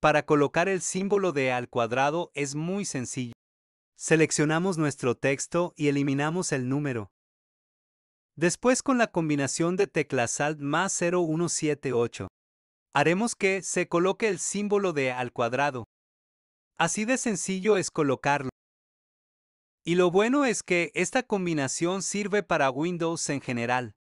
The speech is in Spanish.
Para colocar el símbolo de al cuadrado es muy sencillo. Seleccionamos nuestro texto y eliminamos el número. Después con la combinación de teclas Alt más 0178, haremos que se coloque el símbolo de al cuadrado. Así de sencillo es colocarlo. Y lo bueno es que esta combinación sirve para Windows en general.